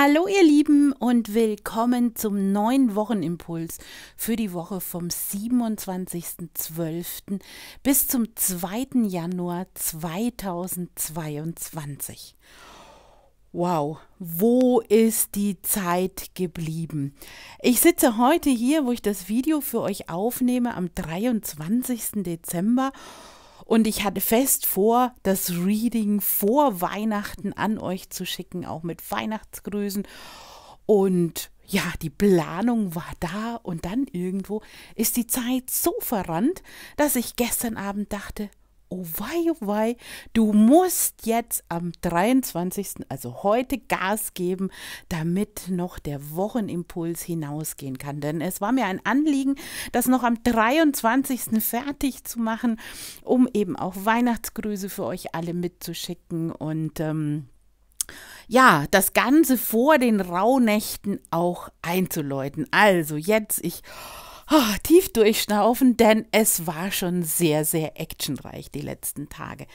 Hallo ihr Lieben und willkommen zum neuen Wochenimpuls für die Woche vom 27.12. bis zum 2. Januar 2022. Wow, wo ist die Zeit geblieben? Ich sitze heute hier, wo ich das Video für euch aufnehme, am 23. Dezember und ich hatte fest vor, das Reading vor Weihnachten an euch zu schicken, auch mit Weihnachtsgrüßen. Und ja, die Planung war da und dann irgendwo ist die Zeit so verrannt, dass ich gestern Abend dachte, oh wei, oh wei, du musst jetzt am 23., also heute Gas geben, damit noch der Wochenimpuls hinausgehen kann. Denn es war mir ein Anliegen, das noch am 23. fertig zu machen, um eben auch Weihnachtsgrüße für euch alle mitzuschicken und ähm, ja, das Ganze vor den Rauhnächten auch einzuläuten. Also jetzt, ich oh, tief durchschnaufen, denn es war schon sehr, sehr actionreich die letzten Tage.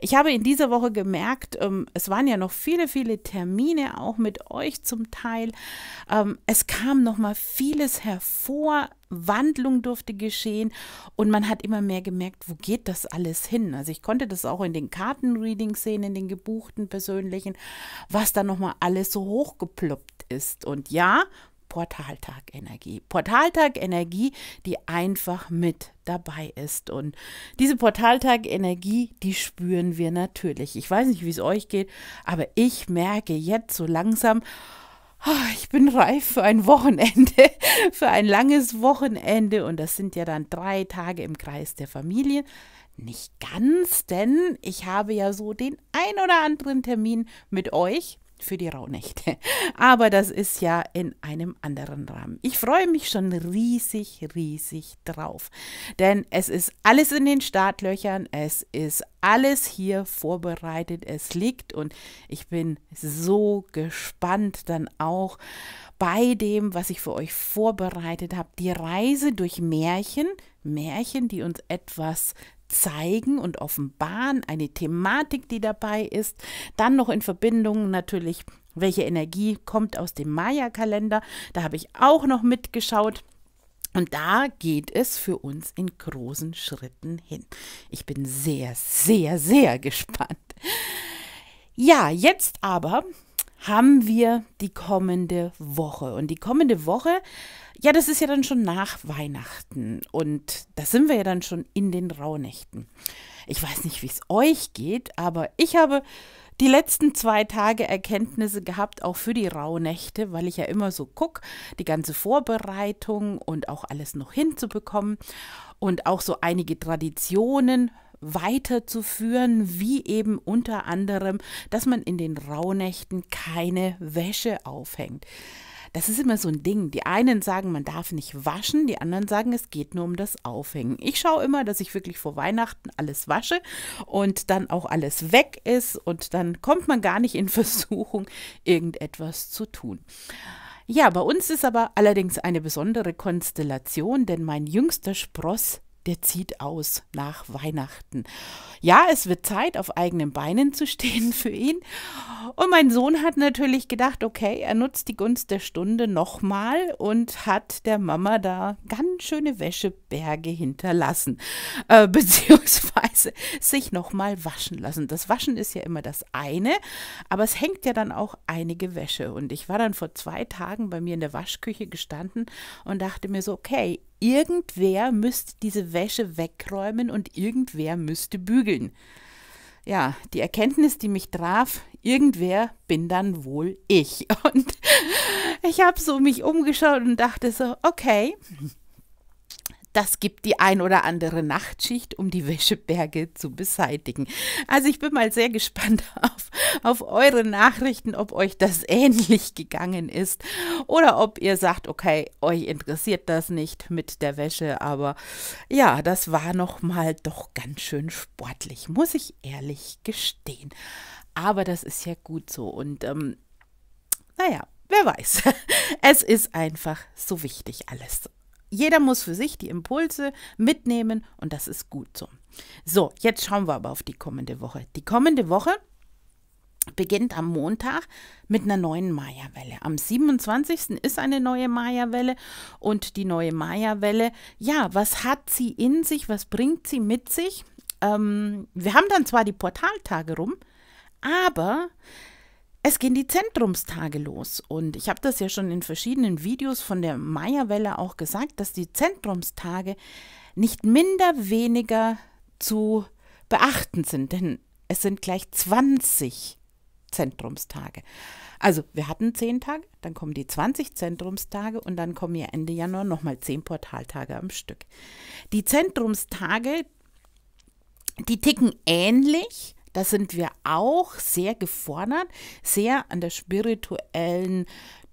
Ich habe in dieser Woche gemerkt, ähm, es waren ja noch viele, viele Termine, auch mit euch zum Teil. Ähm, es kam noch mal vieles hervor. Wandlung durfte geschehen und man hat immer mehr gemerkt, wo geht das alles hin? Also ich konnte das auch in den Kartenreadings sehen, in den gebuchten persönlichen, was da noch mal alles so hochgeploppt ist. Und ja, Portaltagenergie. Portaltagenergie, die einfach mit dabei ist. Und diese Portaltagenergie, die spüren wir natürlich. Ich weiß nicht, wie es euch geht, aber ich merke jetzt so langsam, oh, ich bin reif für ein Wochenende, für ein langes Wochenende. Und das sind ja dann drei Tage im Kreis der Familie. Nicht ganz, denn ich habe ja so den ein oder anderen Termin mit euch für die Rauhnächte. Aber das ist ja in einem anderen Rahmen. Ich freue mich schon riesig, riesig drauf. Denn es ist alles in den Startlöchern, es ist alles hier vorbereitet, es liegt und ich bin so gespannt dann auch bei dem, was ich für euch vorbereitet habe. Die Reise durch Märchen, Märchen, die uns etwas zeigen und offenbaren, eine Thematik, die dabei ist, dann noch in Verbindung natürlich, welche Energie kommt aus dem Maya-Kalender, da habe ich auch noch mitgeschaut. Und da geht es für uns in großen Schritten hin. Ich bin sehr, sehr, sehr gespannt. Ja, jetzt aber haben wir die kommende Woche. Und die kommende Woche, ja, das ist ja dann schon nach Weihnachten. Und da sind wir ja dann schon in den Rauhnächten. Ich weiß nicht, wie es euch geht, aber ich habe die letzten zwei Tage Erkenntnisse gehabt, auch für die Rauhnächte, weil ich ja immer so gucke, die ganze Vorbereitung und auch alles noch hinzubekommen und auch so einige Traditionen weiterzuführen, wie eben unter anderem, dass man in den Rauhnächten keine Wäsche aufhängt. Das ist immer so ein Ding. Die einen sagen, man darf nicht waschen, die anderen sagen, es geht nur um das Aufhängen. Ich schaue immer, dass ich wirklich vor Weihnachten alles wasche und dann auch alles weg ist und dann kommt man gar nicht in Versuchung, irgendetwas zu tun. Ja, bei uns ist aber allerdings eine besondere Konstellation, denn mein jüngster Spross der zieht aus nach Weihnachten. Ja, es wird Zeit, auf eigenen Beinen zu stehen für ihn. Und mein Sohn hat natürlich gedacht, okay, er nutzt die Gunst der Stunde nochmal und hat der Mama da ganz schöne Wäscheberge hinterlassen, äh, beziehungsweise sich nochmal waschen lassen. Das Waschen ist ja immer das eine, aber es hängt ja dann auch einige Wäsche. Und ich war dann vor zwei Tagen bei mir in der Waschküche gestanden und dachte mir so, okay, irgendwer müsste diese Wäsche wegräumen und irgendwer müsste bügeln. Ja, die Erkenntnis, die mich traf, irgendwer bin dann wohl ich. Und ich habe so mich umgeschaut und dachte so, okay, das gibt die ein oder andere Nachtschicht, um die Wäscheberge zu beseitigen. Also ich bin mal sehr gespannt auf, auf eure Nachrichten, ob euch das ähnlich gegangen ist oder ob ihr sagt, okay, euch interessiert das nicht mit der Wäsche, aber ja, das war noch mal doch ganz schön sportlich, muss ich ehrlich gestehen. Aber das ist ja gut so und ähm, naja, wer weiß. Es ist einfach so wichtig alles. Jeder muss für sich die Impulse mitnehmen und das ist gut so. So, jetzt schauen wir aber auf die kommende Woche. Die kommende Woche beginnt am Montag mit einer neuen Maya-Welle. Am 27. ist eine neue Maya-Welle und die neue Maya-Welle, ja, was hat sie in sich, was bringt sie mit sich? Ähm, wir haben dann zwar die Portaltage rum, aber es gehen die Zentrumstage los und ich habe das ja schon in verschiedenen Videos von der Meierwelle auch gesagt, dass die Zentrumstage nicht minder weniger zu beachten sind, denn es sind gleich 20 Zentrumstage. Also wir hatten 10 Tage, dann kommen die 20 Zentrumstage und dann kommen ja Ende Januar nochmal 10 Portaltage am Stück. Die Zentrumstage, die ticken ähnlich da sind wir auch sehr gefordert, sehr an der spirituellen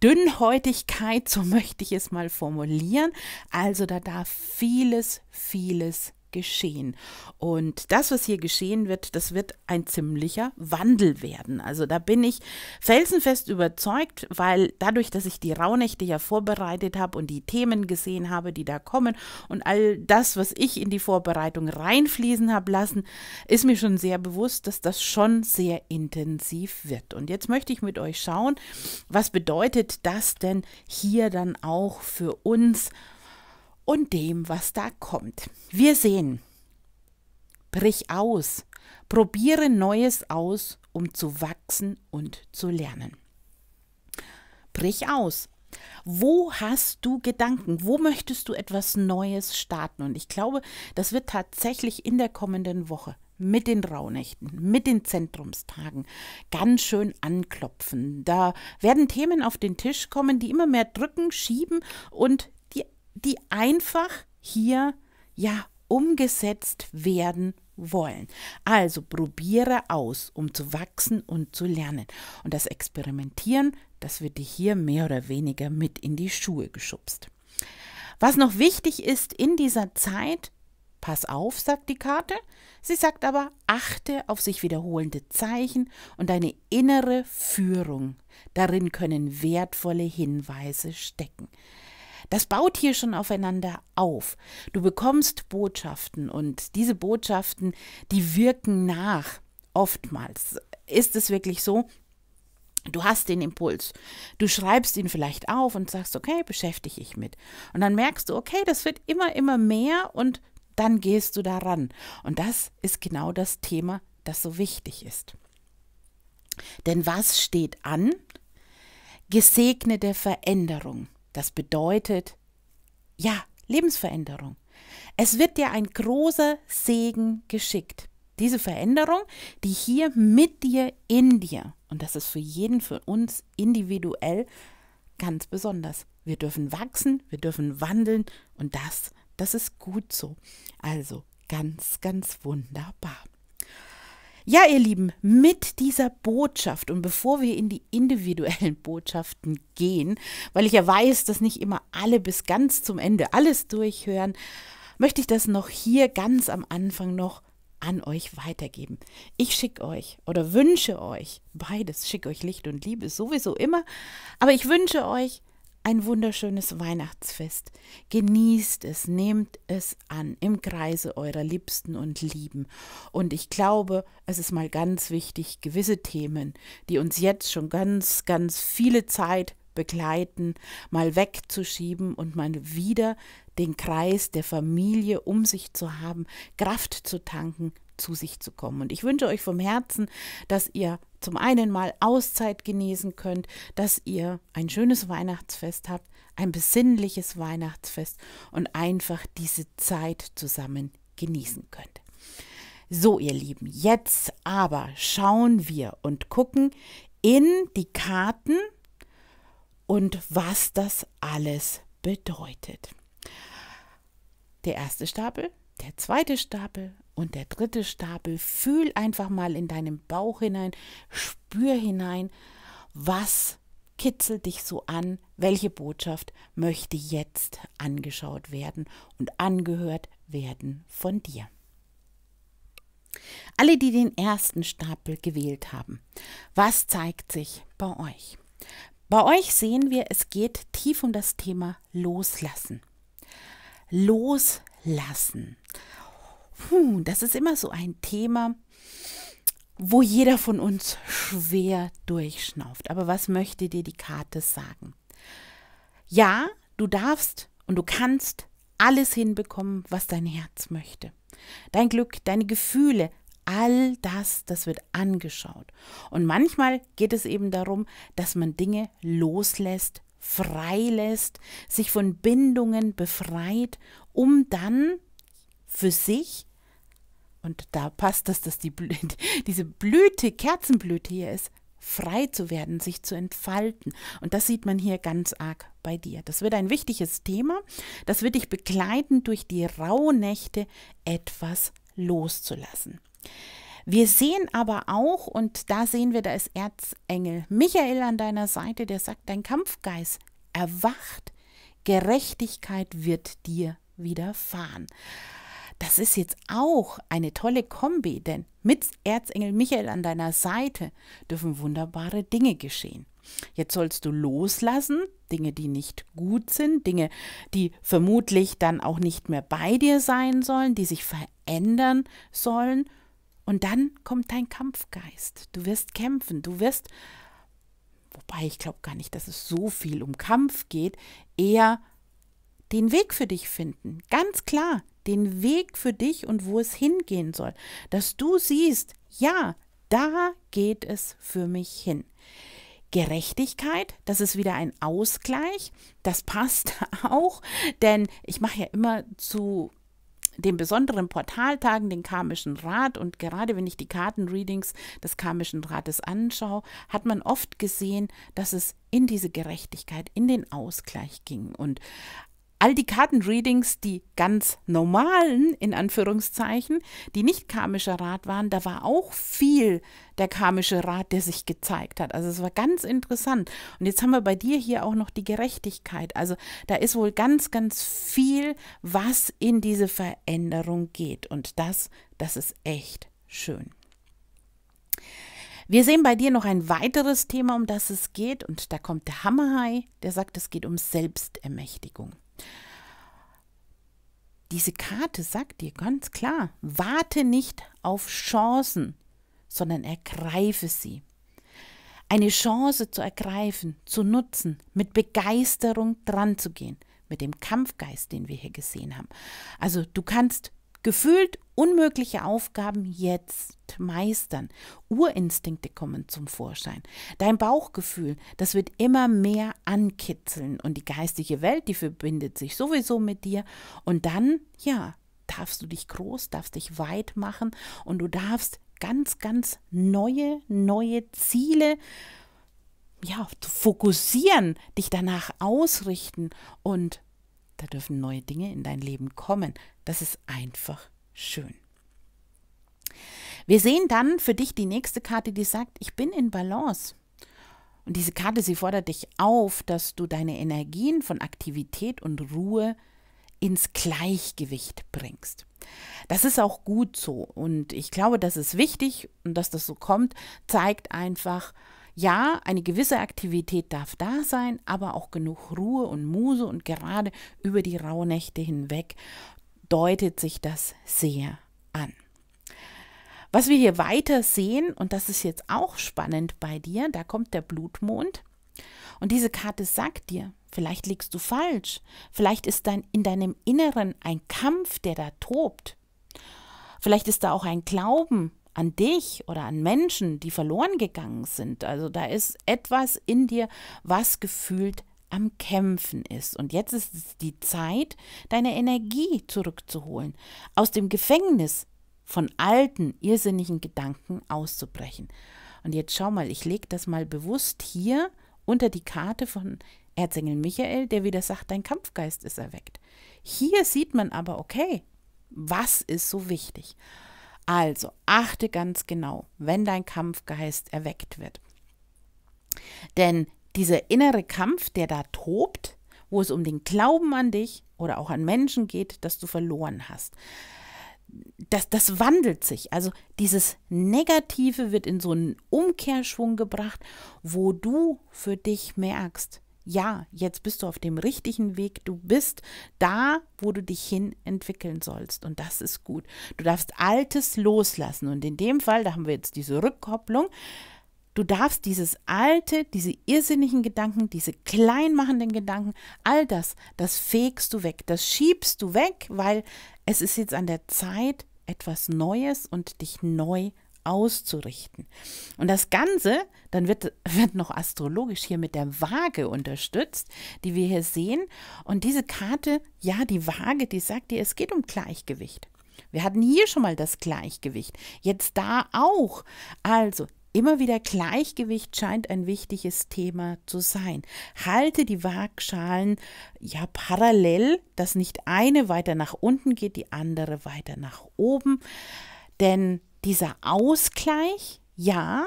Dünnhäutigkeit, so möchte ich es mal formulieren. Also da darf vieles, vieles geschehen. Und das, was hier geschehen wird, das wird ein ziemlicher Wandel werden. Also da bin ich felsenfest überzeugt, weil dadurch, dass ich die Rauhnächte ja vorbereitet habe und die Themen gesehen habe, die da kommen und all das, was ich in die Vorbereitung reinfließen habe lassen, ist mir schon sehr bewusst, dass das schon sehr intensiv wird. Und jetzt möchte ich mit euch schauen, was bedeutet das denn hier dann auch für uns? und dem, was da kommt. Wir sehen. Brich aus. Probiere Neues aus, um zu wachsen und zu lernen. Brich aus. Wo hast du Gedanken? Wo möchtest du etwas Neues starten? Und ich glaube, das wird tatsächlich in der kommenden Woche mit den Rauhnächten, mit den Zentrumstagen ganz schön anklopfen. Da werden Themen auf den Tisch kommen, die immer mehr drücken, schieben und die einfach hier ja umgesetzt werden wollen. Also probiere aus, um zu wachsen und zu lernen. Und das Experimentieren, das wird dir hier mehr oder weniger mit in die Schuhe geschubst. Was noch wichtig ist in dieser Zeit, pass auf, sagt die Karte. Sie sagt aber, achte auf sich wiederholende Zeichen und deine innere Führung. Darin können wertvolle Hinweise stecken. Das baut hier schon aufeinander auf. Du bekommst Botschaften und diese Botschaften, die wirken nach. Oftmals ist es wirklich so, Du hast den Impuls. Du schreibst ihn vielleicht auf und sagst, okay, beschäftige ich mit. Und dann merkst du, okay, das wird immer, immer mehr und dann gehst du daran. Und das ist genau das Thema, das so wichtig ist. Denn was steht an? Gesegnete Veränderung. Das bedeutet, ja, Lebensveränderung. Es wird dir ein großer Segen geschickt. Diese Veränderung, die hier mit dir in dir, und das ist für jeden von uns individuell ganz besonders. Wir dürfen wachsen, wir dürfen wandeln und das, das ist gut so. Also ganz, ganz wunderbar. Ja, ihr Lieben, mit dieser Botschaft und bevor wir in die individuellen Botschaften gehen, weil ich ja weiß, dass nicht immer alle bis ganz zum Ende alles durchhören, möchte ich das noch hier ganz am Anfang noch an euch weitergeben. Ich schicke euch oder wünsche euch, beides schicke euch Licht und Liebe sowieso immer, aber ich wünsche euch ein wunderschönes Weihnachtsfest. Genießt es, nehmt es an im Kreise eurer Liebsten und Lieben. Und ich glaube, es ist mal ganz wichtig, gewisse Themen, die uns jetzt schon ganz, ganz viele Zeit begleiten, mal wegzuschieben und mal wieder den Kreis der Familie um sich zu haben, Kraft zu tanken, zu sich zu kommen. Und ich wünsche euch vom Herzen, dass ihr zum einen mal Auszeit genesen könnt, dass ihr ein schönes Weihnachtsfest habt, ein besinnliches Weihnachtsfest und einfach diese Zeit zusammen genießen könnt. So, ihr Lieben, jetzt aber schauen wir und gucken in die Karten und was das alles bedeutet. Der erste Stapel der zweite Stapel und der dritte Stapel. Fühl einfach mal in deinem Bauch hinein, spür hinein, was kitzelt dich so an, welche Botschaft möchte jetzt angeschaut werden und angehört werden von dir. Alle, die den ersten Stapel gewählt haben, was zeigt sich bei euch? Bei euch sehen wir, es geht tief um das Thema Loslassen. Loslassen lassen. Puh, das ist immer so ein Thema, wo jeder von uns schwer durchschnauft. Aber was möchte dir die Karte sagen? Ja, du darfst und du kannst alles hinbekommen, was dein Herz möchte. Dein Glück, deine Gefühle, all das, das wird angeschaut. Und manchmal geht es eben darum, dass man Dinge loslässt, freilässt, sich von Bindungen befreit, um dann für sich und da passt es, dass die Blü diese Blüte, Kerzenblüte hier ist, frei zu werden, sich zu entfalten. Und das sieht man hier ganz arg bei dir. Das wird ein wichtiges Thema. Das wird dich begleiten, durch die Rauhnächte etwas loszulassen. Wir sehen aber auch, und da sehen wir, da ist Erzengel Michael an deiner Seite, der sagt, dein Kampfgeist erwacht, Gerechtigkeit wird dir widerfahren. Das ist jetzt auch eine tolle Kombi, denn mit Erzengel Michael an deiner Seite dürfen wunderbare Dinge geschehen. Jetzt sollst du loslassen, Dinge, die nicht gut sind, Dinge, die vermutlich dann auch nicht mehr bei dir sein sollen, die sich verändern sollen. Und dann kommt dein Kampfgeist. Du wirst kämpfen, du wirst, wobei ich glaube gar nicht, dass es so viel um Kampf geht, eher den Weg für dich finden. Ganz klar, den Weg für dich und wo es hingehen soll. Dass du siehst, ja, da geht es für mich hin. Gerechtigkeit, das ist wieder ein Ausgleich, das passt auch, denn ich mache ja immer zu den besonderen Portaltagen, den karmischen Rat und gerade wenn ich die Kartenreadings des karmischen Rates anschaue, hat man oft gesehen, dass es in diese Gerechtigkeit, in den Ausgleich ging. Und all die Kartenreadings, die ganz normalen, in Anführungszeichen, die nicht karmischer Rat waren, da war auch viel der karmische Rat, der sich gezeigt hat. Also es war ganz interessant. Und jetzt haben wir bei dir hier auch noch die Gerechtigkeit. Also da ist wohl ganz, ganz viel, was in diese Veränderung geht. Und das, das ist echt schön. Wir sehen bei dir noch ein weiteres Thema, um das es geht, und da kommt der Hammerhai, der sagt, es geht um Selbstermächtigung. Diese Karte sagt dir ganz klar, warte nicht auf Chancen, sondern ergreife sie. Eine Chance zu ergreifen, zu nutzen, mit Begeisterung dran zu gehen, mit dem Kampfgeist, den wir hier gesehen haben. Also du kannst Gefühlt unmögliche Aufgaben jetzt meistern. Urinstinkte kommen zum Vorschein. Dein Bauchgefühl, das wird immer mehr ankitzeln und die geistige Welt, die verbindet sich sowieso mit dir und dann, ja, darfst du dich groß, darfst dich weit machen und du darfst ganz, ganz neue, neue Ziele ja, fokussieren, dich danach ausrichten und da dürfen neue Dinge in dein Leben kommen. Das ist einfach schön. Wir sehen dann für dich die nächste Karte, die sagt, ich bin in Balance. Und diese Karte, sie fordert dich auf, dass du deine Energien von Aktivität und Ruhe ins Gleichgewicht bringst. Das ist auch gut so und ich glaube, das ist wichtig und dass das so kommt, zeigt einfach, ja, eine gewisse Aktivität darf da sein, aber auch genug Ruhe und Muse und gerade über die rauen Nächte hinweg deutet sich das sehr an. Was wir hier weiter sehen, und das ist jetzt auch spannend bei dir, da kommt der Blutmond. Und diese Karte sagt dir, vielleicht liegst du falsch, vielleicht ist dann in deinem Inneren ein Kampf, der da tobt. Vielleicht ist da auch ein Glauben an dich oder an Menschen, die verloren gegangen sind. Also da ist etwas in dir, was gefühlt am Kämpfen ist. Und jetzt ist es die Zeit, deine Energie zurückzuholen, aus dem Gefängnis von alten, irrsinnigen Gedanken auszubrechen. Und jetzt schau mal, ich lege das mal bewusst hier unter die Karte von Erzengel Michael, der wieder sagt, dein Kampfgeist ist erweckt. Hier sieht man aber, okay, was ist so wichtig? Also achte ganz genau, wenn dein Kampfgeist erweckt wird. Denn dieser innere Kampf, der da tobt, wo es um den Glauben an dich oder auch an Menschen geht, dass du verloren hast. Das, das wandelt sich. Also dieses Negative wird in so einen Umkehrschwung gebracht, wo du für dich merkst, ja, jetzt bist du auf dem richtigen Weg, du bist da, wo du dich hin entwickeln sollst und das ist gut. Du darfst Altes loslassen und in dem Fall, da haben wir jetzt diese Rückkopplung, Du darfst dieses alte, diese irrsinnigen Gedanken, diese kleinmachenden Gedanken, all das, das fegst du weg, das schiebst du weg, weil es ist jetzt an der Zeit, etwas Neues und dich neu auszurichten. Und das Ganze, dann wird, wird noch astrologisch hier mit der Waage unterstützt, die wir hier sehen. Und diese Karte, ja, die Waage, die sagt dir, es geht um Gleichgewicht. Wir hatten hier schon mal das Gleichgewicht, jetzt da auch. Also Immer wieder Gleichgewicht scheint ein wichtiges Thema zu sein. Halte die Waagschalen ja parallel, dass nicht eine weiter nach unten geht, die andere weiter nach oben. Denn dieser Ausgleich, ja,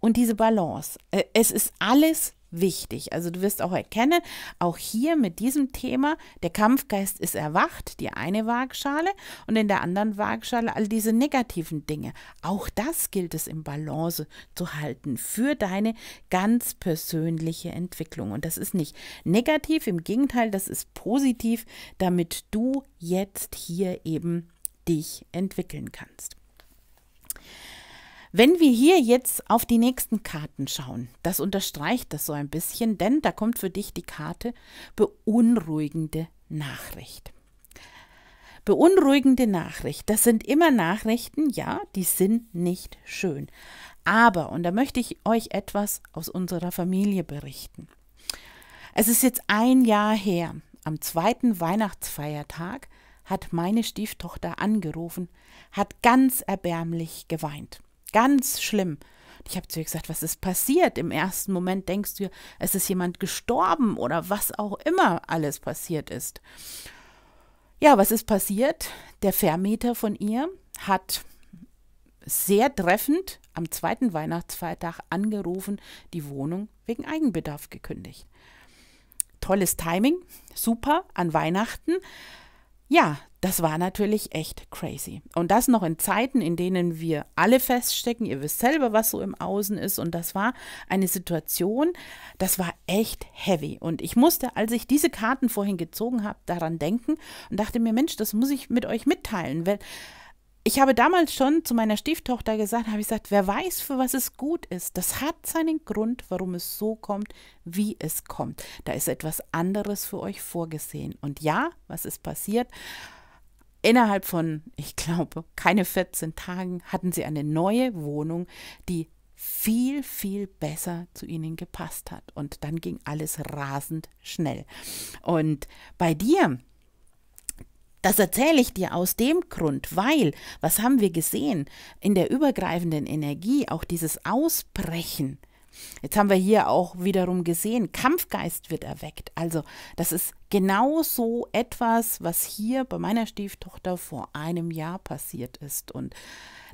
und diese Balance, äh, es ist alles wichtig. Also du wirst auch erkennen, auch hier mit diesem Thema, der Kampfgeist ist erwacht, die eine Waagschale und in der anderen Waagschale all diese negativen Dinge. Auch das gilt es im Balance zu halten für deine ganz persönliche Entwicklung. Und das ist nicht negativ, im Gegenteil, das ist positiv, damit du jetzt hier eben dich entwickeln kannst. Wenn wir hier jetzt auf die nächsten Karten schauen, das unterstreicht das so ein bisschen, denn da kommt für dich die Karte beunruhigende Nachricht. Beunruhigende Nachricht, das sind immer Nachrichten, ja, die sind nicht schön. Aber, und da möchte ich euch etwas aus unserer Familie berichten. Es ist jetzt ein Jahr her, am zweiten Weihnachtsfeiertag hat meine Stieftochter angerufen, hat ganz erbärmlich geweint. Ganz schlimm. Ich habe zu ihr gesagt, was ist passiert? Im ersten Moment denkst du, es ist jemand gestorben oder was auch immer alles passiert ist. Ja, was ist passiert? Der Vermieter von ihr hat sehr treffend am zweiten Weihnachtsfeiertag angerufen, die Wohnung wegen Eigenbedarf gekündigt. Tolles Timing, super an Weihnachten. Ja, das war natürlich echt crazy. Und das noch in Zeiten, in denen wir alle feststecken. Ihr wisst selber, was so im Außen ist. Und das war eine Situation, das war echt heavy. Und ich musste, als ich diese Karten vorhin gezogen habe, daran denken und dachte mir, Mensch, das muss ich mit euch mitteilen. Weil ich habe damals schon zu meiner Stieftochter gesagt, habe ich gesagt, wer weiß, für was es gut ist, das hat seinen Grund, warum es so kommt, wie es kommt. Da ist etwas anderes für euch vorgesehen. Und ja, was ist passiert? Innerhalb von, ich glaube, keine 14 Tagen hatten sie eine neue Wohnung, die viel, viel besser zu ihnen gepasst hat. Und dann ging alles rasend schnell. Und bei dir, das erzähle ich dir aus dem Grund, weil, was haben wir gesehen? In der übergreifenden Energie auch dieses Ausbrechen Jetzt haben wir hier auch wiederum gesehen, Kampfgeist wird erweckt. Also das ist genau so etwas, was hier bei meiner Stieftochter vor einem Jahr passiert ist. Und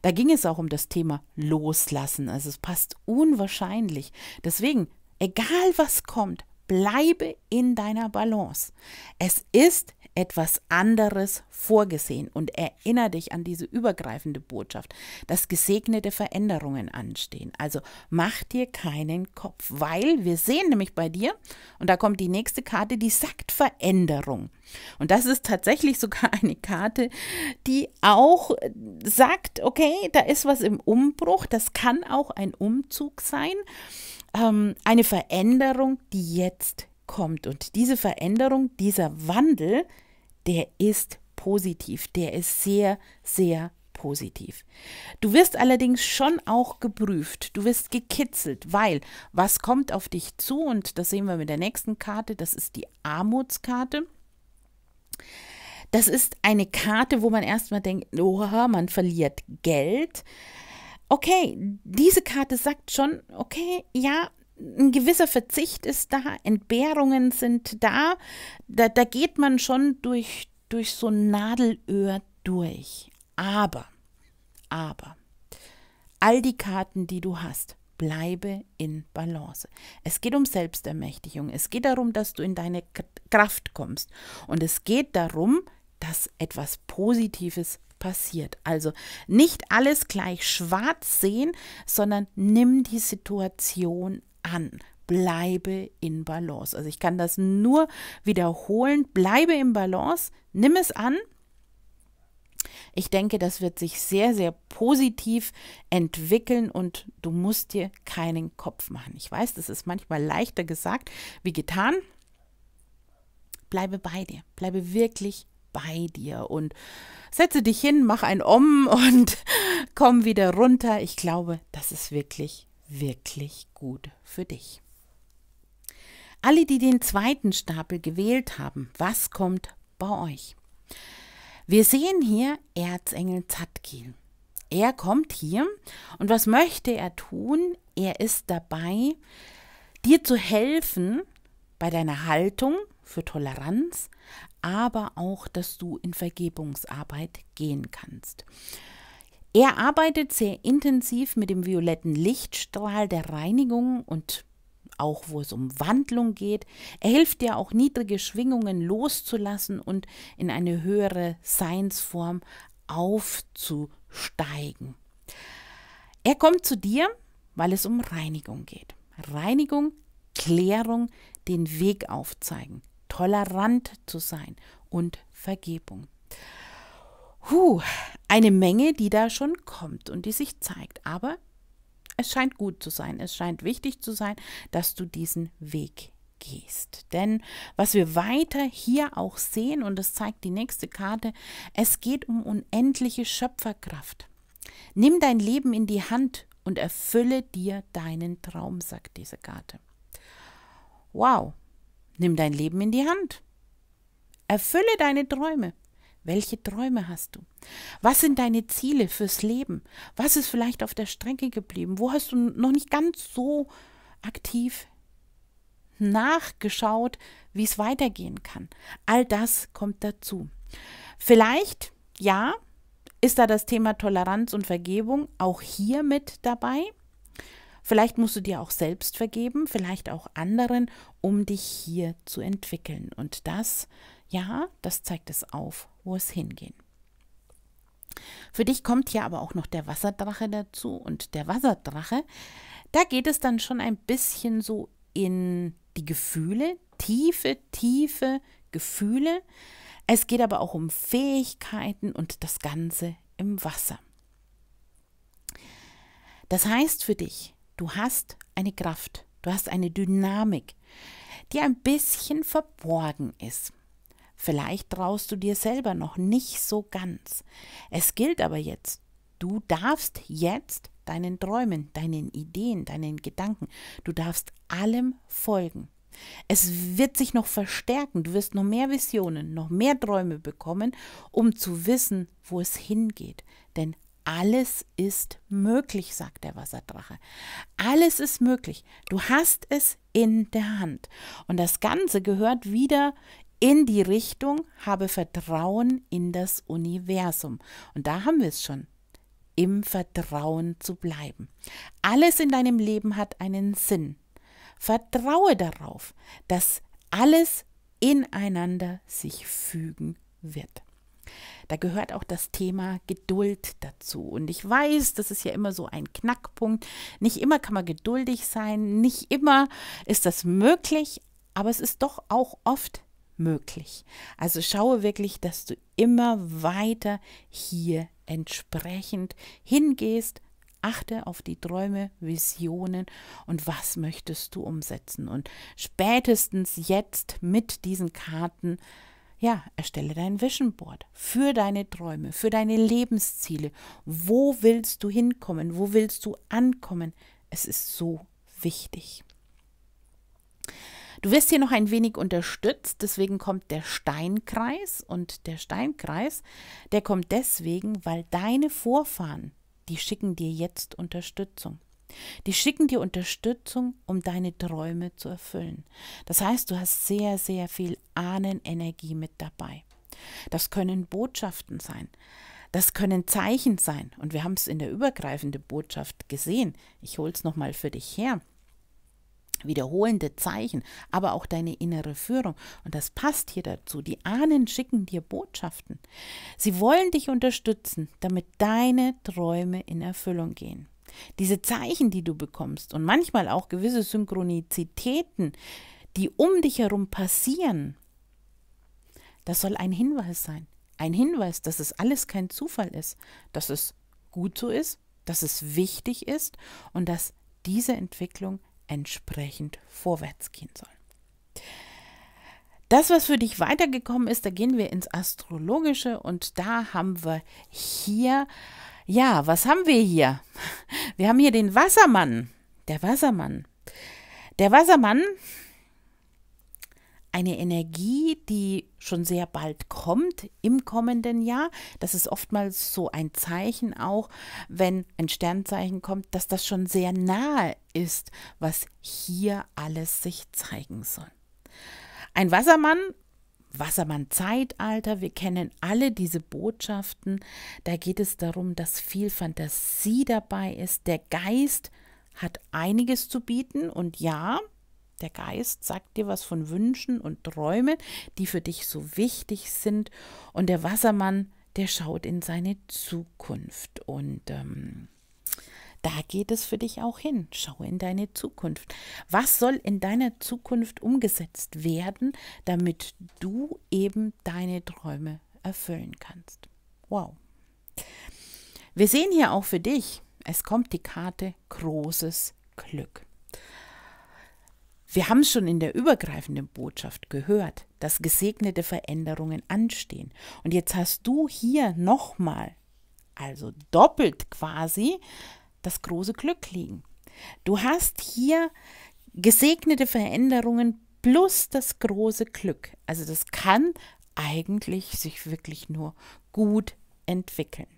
da ging es auch um das Thema Loslassen. Also es passt unwahrscheinlich. Deswegen, egal was kommt, bleibe in deiner Balance. Es ist etwas anderes vorgesehen. Und erinnere dich an diese übergreifende Botschaft, dass gesegnete Veränderungen anstehen. Also mach dir keinen Kopf, weil wir sehen nämlich bei dir, und da kommt die nächste Karte, die sagt Veränderung. Und das ist tatsächlich sogar eine Karte, die auch sagt, okay, da ist was im Umbruch, das kann auch ein Umzug sein, ähm, eine Veränderung, die jetzt kommt. Und diese Veränderung, dieser Wandel, der ist positiv, der ist sehr, sehr positiv. Du wirst allerdings schon auch geprüft, du wirst gekitzelt, weil was kommt auf dich zu? Und das sehen wir mit der nächsten Karte, das ist die Armutskarte. Das ist eine Karte, wo man erstmal denkt, oha, man verliert Geld. Okay, diese Karte sagt schon, okay, ja, ein gewisser Verzicht ist da, Entbehrungen sind da, da, da geht man schon durch, durch so ein Nadelöhr durch. Aber, aber, all die Karten, die du hast, bleibe in Balance. Es geht um Selbstermächtigung. Es geht darum, dass du in deine Kraft kommst. Und es geht darum, dass etwas Positives passiert. Also nicht alles gleich schwarz sehen, sondern nimm die Situation an. Bleibe in Balance. Also ich kann das nur wiederholen. Bleibe in Balance, nimm es an. Ich denke, das wird sich sehr, sehr positiv entwickeln und du musst dir keinen Kopf machen. Ich weiß, das ist manchmal leichter gesagt wie getan. Bleibe bei dir, bleibe wirklich bei dir und setze dich hin, mach ein Om und komm wieder runter. Ich glaube, das ist wirklich wirklich gut für dich. Alle, die den zweiten Stapel gewählt haben, was kommt bei euch? Wir sehen hier Erzengel Zadkiel. Er kommt hier und was möchte er tun? Er ist dabei, dir zu helfen bei deiner Haltung für Toleranz, aber auch, dass du in Vergebungsarbeit gehen kannst. Er arbeitet sehr intensiv mit dem violetten Lichtstrahl der Reinigung und auch wo es um Wandlung geht. Er hilft dir auch niedrige Schwingungen loszulassen und in eine höhere Seinsform aufzusteigen. Er kommt zu dir, weil es um Reinigung geht. Reinigung, Klärung, den Weg aufzeigen, tolerant zu sein und Vergebung. Huh, eine Menge, die da schon kommt und die sich zeigt. Aber es scheint gut zu sein, es scheint wichtig zu sein, dass du diesen Weg gehst. Denn was wir weiter hier auch sehen, und das zeigt die nächste Karte, es geht um unendliche Schöpferkraft. Nimm dein Leben in die Hand und erfülle dir deinen Traum, sagt diese Karte. Wow, nimm dein Leben in die Hand. Erfülle deine Träume. Welche Träume hast du? Was sind deine Ziele fürs Leben? Was ist vielleicht auf der Strecke geblieben? Wo hast du noch nicht ganz so aktiv nachgeschaut, wie es weitergehen kann? All das kommt dazu. Vielleicht, ja, ist da das Thema Toleranz und Vergebung auch hier mit dabei. Vielleicht musst du dir auch selbst vergeben, vielleicht auch anderen, um dich hier zu entwickeln. Und das, ja, das zeigt es auf wo es hingehen. Für dich kommt hier aber auch noch der Wasserdrache dazu und der Wasserdrache, da geht es dann schon ein bisschen so in die Gefühle, tiefe, tiefe Gefühle. Es geht aber auch um Fähigkeiten und das Ganze im Wasser. Das heißt für dich, du hast eine Kraft, du hast eine Dynamik, die ein bisschen verborgen ist. Vielleicht traust du dir selber noch nicht so ganz. Es gilt aber jetzt, du darfst jetzt deinen Träumen, deinen Ideen, deinen Gedanken, du darfst allem folgen. Es wird sich noch verstärken, du wirst noch mehr Visionen, noch mehr Träume bekommen, um zu wissen, wo es hingeht. Denn alles ist möglich, sagt der Wasserdrache. Alles ist möglich. Du hast es in der Hand. Und das Ganze gehört wieder in die Richtung, habe Vertrauen in das Universum. Und da haben wir es schon im Vertrauen zu bleiben. Alles in deinem Leben hat einen Sinn. Vertraue darauf, dass alles ineinander sich fügen wird. Da gehört auch das Thema Geduld dazu. Und ich weiß, das ist ja immer so ein Knackpunkt. Nicht immer kann man geduldig sein, nicht immer ist das möglich, aber es ist doch auch oft möglich. Also schaue wirklich, dass du immer weiter hier entsprechend hingehst, achte auf die Träume, Visionen und was möchtest du umsetzen. Und spätestens jetzt mit diesen Karten, ja, erstelle dein Vision Board für deine Träume, für deine Lebensziele. Wo willst du hinkommen? Wo willst du ankommen? Es ist so wichtig. Du wirst hier noch ein wenig unterstützt, deswegen kommt der Steinkreis und der Steinkreis, der kommt deswegen, weil deine Vorfahren, die schicken dir jetzt Unterstützung. Die schicken dir Unterstützung, um deine Träume zu erfüllen. Das heißt, du hast sehr, sehr viel Ahnenenergie mit dabei. Das können Botschaften sein. Das können Zeichen sein. Und wir haben es in der übergreifenden Botschaft gesehen. Ich hole es nochmal für dich her wiederholende Zeichen, aber auch deine innere Führung. Und das passt hier dazu. Die Ahnen schicken dir Botschaften. Sie wollen dich unterstützen, damit deine Träume in Erfüllung gehen. Diese Zeichen, die du bekommst und manchmal auch gewisse Synchronizitäten, die um dich herum passieren, das soll ein Hinweis sein. Ein Hinweis, dass es alles kein Zufall ist, dass es gut so ist, dass es wichtig ist und dass diese Entwicklung entsprechend vorwärts gehen soll. Das, was für dich weitergekommen ist, da gehen wir ins Astrologische und da haben wir hier, ja, was haben wir hier? Wir haben hier den Wassermann, der Wassermann. Der Wassermann eine Energie, die schon sehr bald kommt im kommenden Jahr. Das ist oftmals so ein Zeichen auch, wenn ein Sternzeichen kommt, dass das schon sehr nahe ist, was hier alles sich zeigen soll. Ein Wassermann, Wassermann-Zeitalter, wir kennen alle diese Botschaften. Da geht es darum, dass viel Fantasie dabei ist. Der Geist hat einiges zu bieten und ja, der Geist sagt dir was von Wünschen und Träumen, die für dich so wichtig sind. Und der Wassermann, der schaut in seine Zukunft. Und ähm, da geht es für dich auch hin. Schau in deine Zukunft. Was soll in deiner Zukunft umgesetzt werden, damit du eben deine Träume erfüllen kannst? Wow. Wir sehen hier auch für dich, es kommt die Karte großes Glück. Wir haben schon in der übergreifenden Botschaft gehört, dass gesegnete Veränderungen anstehen. Und jetzt hast du hier nochmal, also doppelt quasi, das große Glück liegen. Du hast hier gesegnete Veränderungen plus das große Glück. Also das kann eigentlich sich wirklich nur gut entwickeln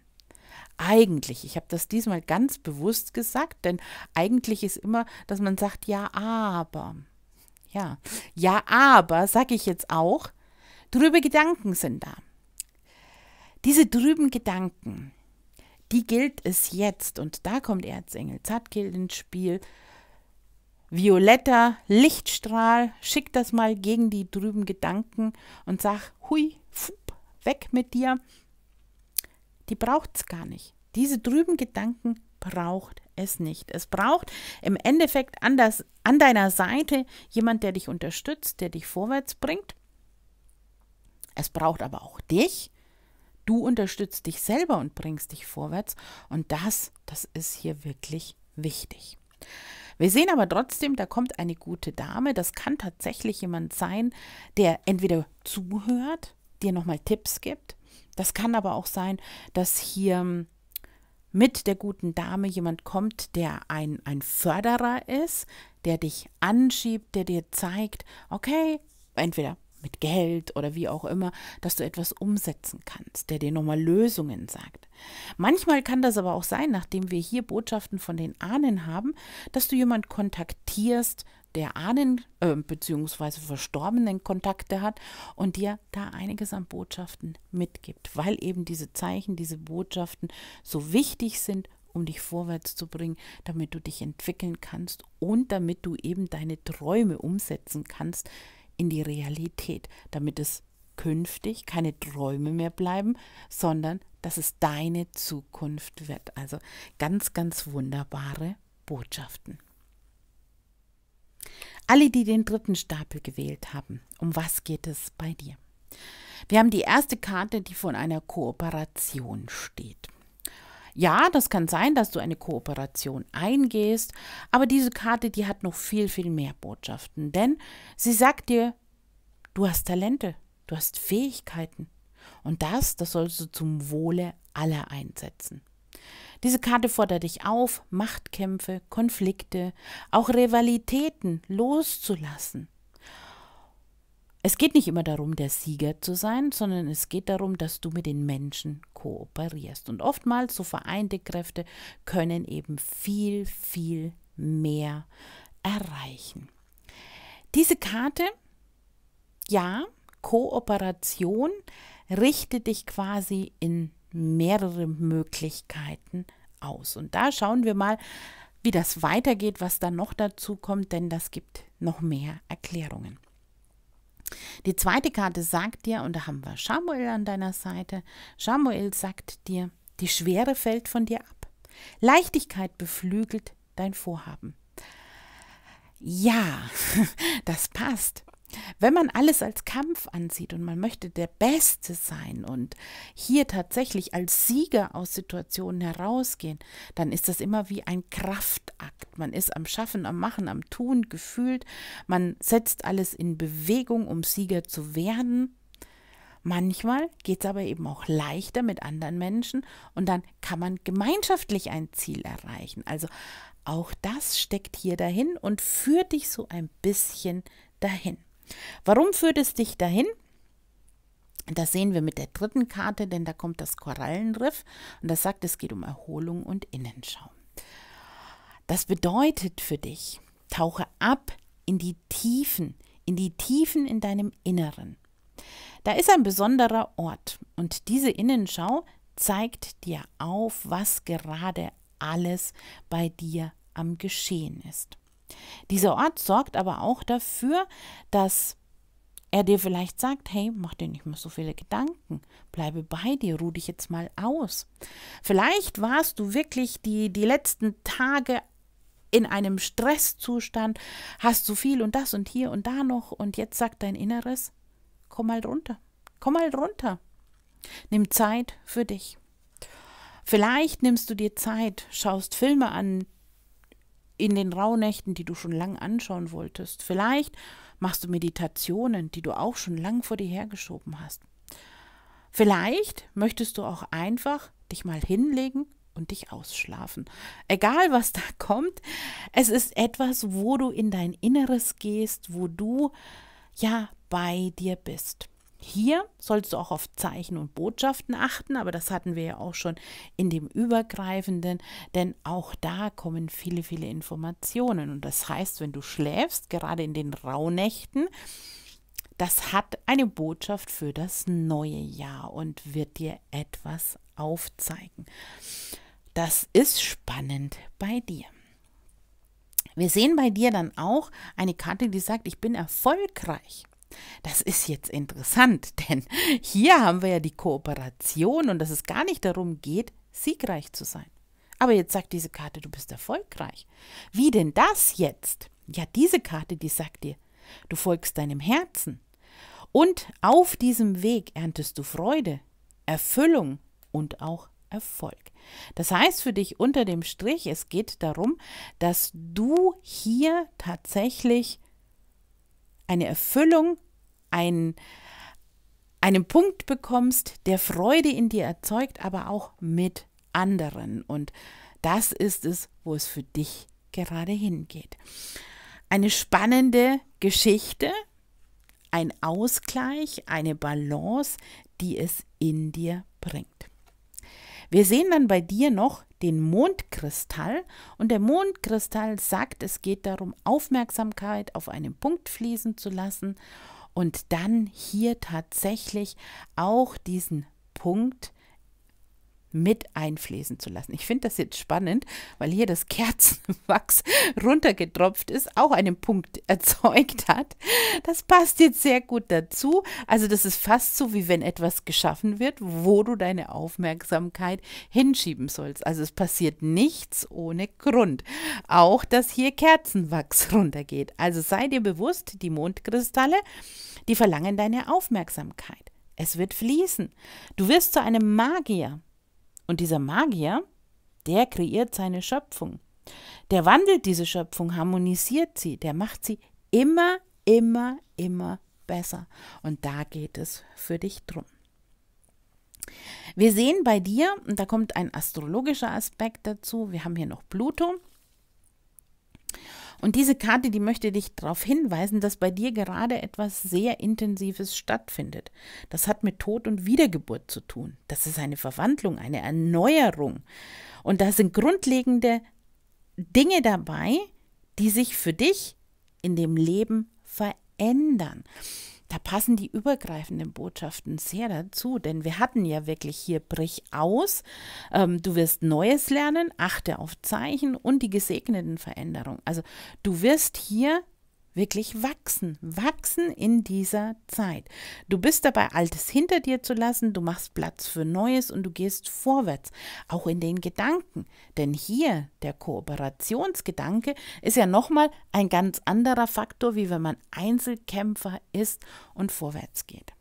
eigentlich. Ich habe das diesmal ganz bewusst gesagt, denn eigentlich ist immer, dass man sagt, ja, aber. Ja, ja, aber, sage ich jetzt auch, drübe Gedanken sind da. Diese drüben Gedanken, die gilt es jetzt, und da kommt Erzengel Zadkiel ins Spiel, violetter Lichtstrahl, schick das mal gegen die drüben Gedanken und sag, hui, fup, weg mit dir die braucht es gar nicht. Diese drüben Gedanken braucht es nicht. Es braucht im Endeffekt an, das, an deiner Seite jemand, der dich unterstützt, der dich vorwärts bringt. Es braucht aber auch dich. Du unterstützt dich selber und bringst dich vorwärts. Und das, das ist hier wirklich wichtig. Wir sehen aber trotzdem, da kommt eine gute Dame. Das kann tatsächlich jemand sein, der entweder zuhört, dir nochmal Tipps gibt, das kann aber auch sein, dass hier hm, mit der guten Dame jemand kommt, der ein, ein Förderer ist, der dich anschiebt, der dir zeigt, okay, entweder mit Geld oder wie auch immer, dass du etwas umsetzen kannst, der dir nochmal Lösungen sagt. Manchmal kann das aber auch sein, nachdem wir hier Botschaften von den Ahnen haben, dass du jemand kontaktierst, der Ahnen äh, bzw. Verstorbenen Kontakte hat und dir da einiges an Botschaften mitgibt, weil eben diese Zeichen, diese Botschaften so wichtig sind, um dich vorwärts zu bringen, damit du dich entwickeln kannst und damit du eben deine Träume umsetzen kannst in die Realität, damit es künftig keine Träume mehr bleiben, sondern dass es deine Zukunft wird. Also ganz, ganz wunderbare Botschaften. Alle, die den dritten Stapel gewählt haben, um was geht es bei dir? Wir haben die erste Karte, die von einer Kooperation steht. Ja, das kann sein, dass du eine Kooperation eingehst, aber diese Karte, die hat noch viel, viel mehr Botschaften, denn sie sagt dir, du hast Talente, du hast Fähigkeiten und das, das sollst du zum Wohle aller einsetzen. Diese Karte fordert dich auf, Machtkämpfe, Konflikte, auch Rivalitäten loszulassen. Es geht nicht immer darum, der Sieger zu sein, sondern es geht darum, dass du mit den Menschen kooperierst. Und oftmals so vereinte Kräfte können eben viel, viel mehr erreichen. Diese Karte, ja, Kooperation, richtet dich quasi in mehrere Möglichkeiten aus. Und da schauen wir mal, wie das weitergeht, was da noch dazu kommt, denn das gibt noch mehr Erklärungen. Die zweite Karte sagt dir, und da haben wir Samuel an deiner Seite, Samuel sagt dir, die Schwere fällt von dir ab. Leichtigkeit beflügelt dein Vorhaben. Ja, das passt. Wenn man alles als Kampf ansieht und man möchte der Beste sein und hier tatsächlich als Sieger aus Situationen herausgehen, dann ist das immer wie ein Kraftakt. Man ist am Schaffen, am Machen, am Tun gefühlt. Man setzt alles in Bewegung, um Sieger zu werden. Manchmal geht es aber eben auch leichter mit anderen Menschen und dann kann man gemeinschaftlich ein Ziel erreichen. Also auch das steckt hier dahin und führt dich so ein bisschen dahin. Warum führt es dich dahin? Das sehen wir mit der dritten Karte, denn da kommt das Korallenriff und das sagt, es geht um Erholung und Innenschau. Das bedeutet für dich, tauche ab in die Tiefen, in die Tiefen in deinem Inneren. Da ist ein besonderer Ort und diese Innenschau zeigt dir auf, was gerade alles bei dir am Geschehen ist. Dieser Ort sorgt aber auch dafür, dass er dir vielleicht sagt, hey, mach dir nicht mehr so viele Gedanken, bleibe bei dir, ruh dich jetzt mal aus. Vielleicht warst du wirklich die, die letzten Tage in einem Stresszustand, hast du viel und das und hier und da noch und jetzt sagt dein Inneres, komm mal runter, komm mal runter, nimm Zeit für dich. Vielleicht nimmst du dir Zeit, schaust Filme an, in den Rauhnächten, die du schon lang anschauen wolltest. Vielleicht machst du Meditationen, die du auch schon lang vor dir hergeschoben hast. Vielleicht möchtest du auch einfach dich mal hinlegen und dich ausschlafen. Egal, was da kommt, es ist etwas, wo du in dein Inneres gehst, wo du ja bei dir bist. Hier solltest du auch auf Zeichen und Botschaften achten, aber das hatten wir ja auch schon in dem übergreifenden, denn auch da kommen viele, viele Informationen. Und das heißt, wenn du schläfst, gerade in den Rauhnächten, das hat eine Botschaft für das neue Jahr und wird dir etwas aufzeigen. Das ist spannend bei dir. Wir sehen bei dir dann auch eine Karte, die sagt, ich bin erfolgreich. Das ist jetzt interessant, denn hier haben wir ja die Kooperation und dass es gar nicht darum geht, siegreich zu sein. Aber jetzt sagt diese Karte, du bist erfolgreich. Wie denn das jetzt? Ja, diese Karte, die sagt dir, du folgst deinem Herzen. Und auf diesem Weg erntest du Freude, Erfüllung und auch Erfolg. Das heißt für dich unter dem Strich, es geht darum, dass du hier tatsächlich eine Erfüllung, ein, einen Punkt bekommst, der Freude in dir erzeugt, aber auch mit anderen. Und das ist es, wo es für dich gerade hingeht. Eine spannende Geschichte, ein Ausgleich, eine Balance, die es in dir bringt. Wir sehen dann bei dir noch den Mondkristall und der Mondkristall sagt, es geht darum, Aufmerksamkeit auf einen Punkt fließen zu lassen und dann hier tatsächlich auch diesen Punkt mit einfließen zu lassen. Ich finde das jetzt spannend, weil hier das Kerzenwachs runtergetropft ist, auch einen Punkt erzeugt hat. Das passt jetzt sehr gut dazu. Also das ist fast so, wie wenn etwas geschaffen wird, wo du deine Aufmerksamkeit hinschieben sollst. Also es passiert nichts ohne Grund. Auch, dass hier Kerzenwachs runtergeht. Also sei dir bewusst, die Mondkristalle, die verlangen deine Aufmerksamkeit. Es wird fließen. Du wirst zu einem Magier. Und dieser Magier, der kreiert seine Schöpfung. Der wandelt diese Schöpfung, harmonisiert sie, der macht sie immer, immer, immer besser. Und da geht es für dich drum. Wir sehen bei dir, und da kommt ein astrologischer Aspekt dazu, wir haben hier noch Pluto. Und diese Karte, die möchte dich darauf hinweisen, dass bei dir gerade etwas sehr Intensives stattfindet. Das hat mit Tod und Wiedergeburt zu tun. Das ist eine Verwandlung, eine Erneuerung. Und da sind grundlegende Dinge dabei, die sich für dich in dem Leben verändern da passen die übergreifenden Botschaften sehr dazu, denn wir hatten ja wirklich hier brich aus, ähm, du wirst Neues lernen, achte auf Zeichen und die gesegneten Veränderungen. Also du wirst hier wirklich wachsen, wachsen in dieser Zeit. Du bist dabei, Altes hinter dir zu lassen, du machst Platz für Neues und du gehst vorwärts, auch in den Gedanken. Denn hier, der Kooperationsgedanke, ist ja nochmal ein ganz anderer Faktor, wie wenn man Einzelkämpfer ist und vorwärts geht.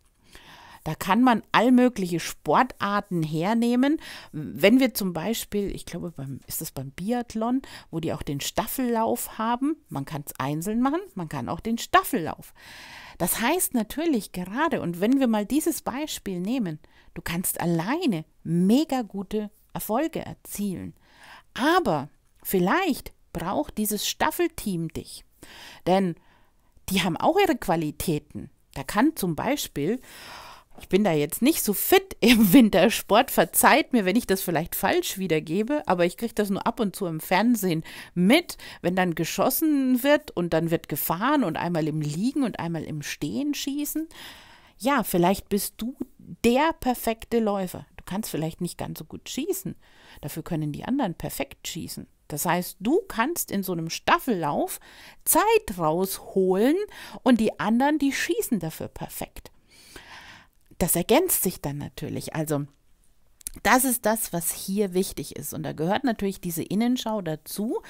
Da kann man allmögliche Sportarten hernehmen. Wenn wir zum Beispiel, ich glaube, beim, ist das beim Biathlon, wo die auch den Staffellauf haben. Man kann es einzeln machen, man kann auch den Staffellauf. Das heißt natürlich gerade, und wenn wir mal dieses Beispiel nehmen, du kannst alleine mega gute Erfolge erzielen. Aber vielleicht braucht dieses Staffelteam dich. Denn die haben auch ihre Qualitäten. Da kann zum Beispiel ich bin da jetzt nicht so fit im Wintersport. Verzeiht mir, wenn ich das vielleicht falsch wiedergebe, aber ich kriege das nur ab und zu im Fernsehen mit, wenn dann geschossen wird und dann wird gefahren und einmal im Liegen und einmal im Stehen schießen. Ja, vielleicht bist du der perfekte Läufer. Du kannst vielleicht nicht ganz so gut schießen. Dafür können die anderen perfekt schießen. Das heißt, du kannst in so einem Staffellauf Zeit rausholen und die anderen, die schießen dafür perfekt das ergänzt sich dann natürlich. Also das ist das, was hier wichtig ist. Und da gehört natürlich diese Innenschau dazu,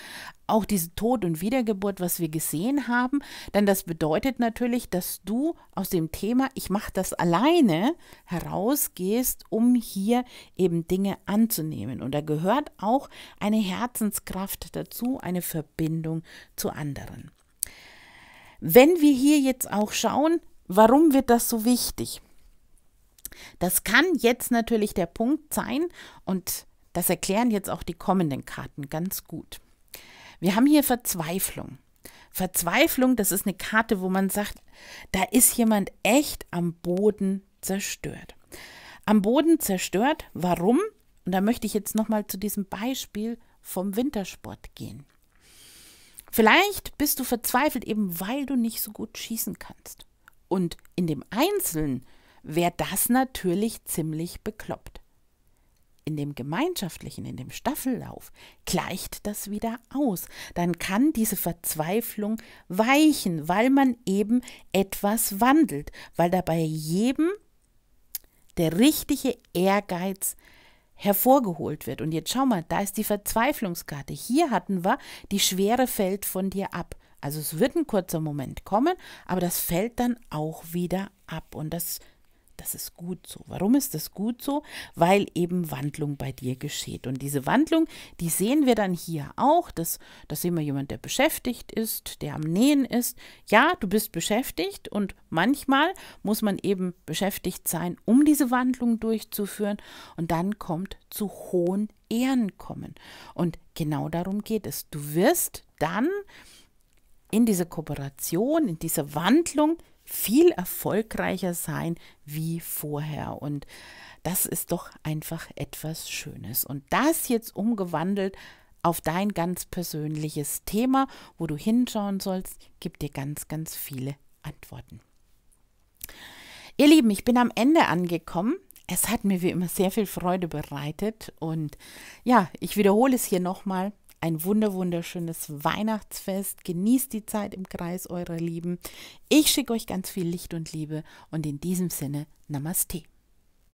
auch diese Tod und Wiedergeburt, was wir gesehen haben. Denn das bedeutet natürlich, dass du aus dem Thema, ich mache das alleine, herausgehst, um hier eben Dinge anzunehmen. Und da gehört auch eine Herzenskraft dazu, eine Verbindung zu anderen. Wenn wir hier jetzt auch schauen, warum wird das so wichtig? Das kann jetzt natürlich der Punkt sein und das erklären jetzt auch die kommenden Karten ganz gut. Wir haben hier Verzweiflung. Verzweiflung, das ist eine Karte, wo man sagt, da ist jemand echt am Boden zerstört. Am Boden zerstört, warum? Und da möchte ich jetzt nochmal zu diesem Beispiel vom Wintersport gehen. Vielleicht bist du verzweifelt eben, weil du nicht so gut schießen kannst. Und in dem Einzelnen wäre das natürlich ziemlich bekloppt. In dem gemeinschaftlichen, in dem Staffellauf gleicht das wieder aus. Dann kann diese Verzweiflung weichen, weil man eben etwas wandelt, weil dabei jedem der richtige Ehrgeiz hervorgeholt wird. Und jetzt schau mal, da ist die Verzweiflungskarte. Hier hatten wir, die Schwere fällt von dir ab. Also es wird ein kurzer Moment kommen, aber das fällt dann auch wieder ab. Und das das ist gut so. Warum ist das gut so? Weil eben Wandlung bei dir geschieht. Und diese Wandlung, die sehen wir dann hier auch. Da das sehen wir jemanden, der beschäftigt ist, der am Nähen ist. Ja, du bist beschäftigt und manchmal muss man eben beschäftigt sein, um diese Wandlung durchzuführen. Und dann kommt zu hohen Ehren kommen. Und genau darum geht es. Du wirst dann in dieser Kooperation, in dieser Wandlung viel erfolgreicher sein wie vorher. Und das ist doch einfach etwas Schönes. Und das jetzt umgewandelt auf dein ganz persönliches Thema, wo du hinschauen sollst, gibt dir ganz, ganz viele Antworten. Ihr Lieben, ich bin am Ende angekommen. Es hat mir wie immer sehr viel Freude bereitet und ja, ich wiederhole es hier nochmal ein wunderschönes Weihnachtsfest. Genießt die Zeit im Kreis eurer Lieben. Ich schicke euch ganz viel Licht und Liebe und in diesem Sinne Namaste.